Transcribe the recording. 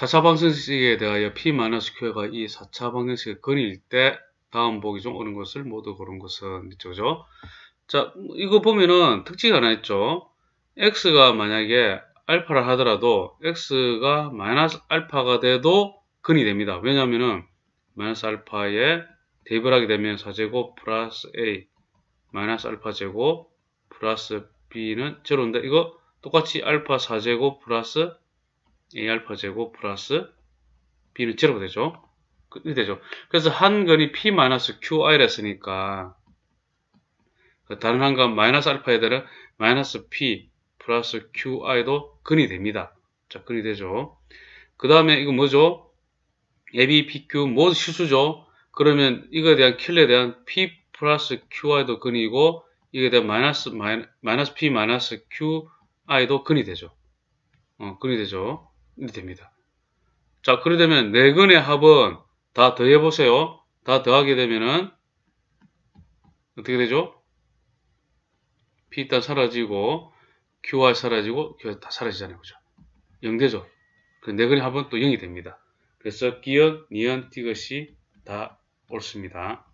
4차 방정식에 대하여 P-Q가 이 4차 방정식을 그릴 때 다음 보기 중 오는 것을 모두 고른 것은 이쪽이죠 자, 이거 보면은 특징이 하나 있죠? X가 만약에 알파를 하더라도 X가 마이너스 알파가 돼도 근이 됩니다. 왜냐면은 마이너스 알파에 대입을 하게 되면 4제곱 플러스 A 마이너스 알파 제곱 플러스 B는 제로인데 이거 똑같이 알파 4제곱 플러스 AR 제곱 플러스 B는 0로 되죠. 그게 되죠. 그래서 한 근이 P-QI를 마이너스 했으니까 그 다른 한건 마이너스 알파에 대한 마이너스 P 플러스 QI도 근이 됩니다. 자, 근이 되죠. 그 다음에 이거 뭐죠? AB, PQ 모두 실수죠. 그러면 이거에 대한 킬러에 대한 P 플러스 QI도 근이고 이거에 대한 마이너스, 마이너스 P 마이너스 QI도 근이 되죠. 어, 근이 되죠. 네, 됩니다. 자, 그러 되면 4근의 합은 다 더해보세요. 다 더하게 되면은 어떻게 되죠? P다 사라지고 QR 사라지고 QR 다 사라지잖아요. 그죠? 0 되죠? 그 4근의 합은 또 0이 됩니다. 그래서 기역니언 티것이 다 옳습니다.